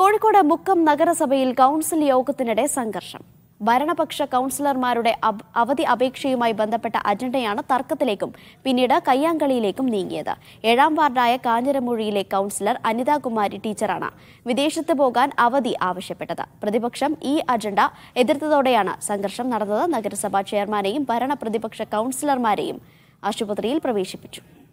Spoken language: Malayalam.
കോഴിക്കോട് മുക്കം നഗരസഭയിൽ കൗൺസിൽ യോഗത്തിനിടെ സംഘർഷം ഭരണപക്ഷ കൗൺസിലർമാരുടെ അവധി അപേക്ഷയുമായി ബന്ധപ്പെട്ട അജണ്ടയാണ് തർക്കത്തിലേക്കും പിന്നീട് കയ്യാങ്കളിയിലേക്കും നീങ്ങിയത് ഏഴാം വാർഡായ കാഞ്ഞിരമൊഴിയിലെ കൗൺസിലർ അനിതാകുമാരി ടീച്ചറാണ് വിദേശത്ത് പോകാൻ അവധി ആവശ്യപ്പെട്ടത് പ്രതിപക്ഷം ഈ അജണ്ട എതിർത്തതോടെയാണ് സംഘർഷം നടന്നത് നഗരസഭാ ചെയർമാനെയും ഭരണ പ്രതിപക്ഷ കൗൺസിലർമാരെയും ആശുപത്രിയിൽ പ്രവേശിപ്പിച്ചു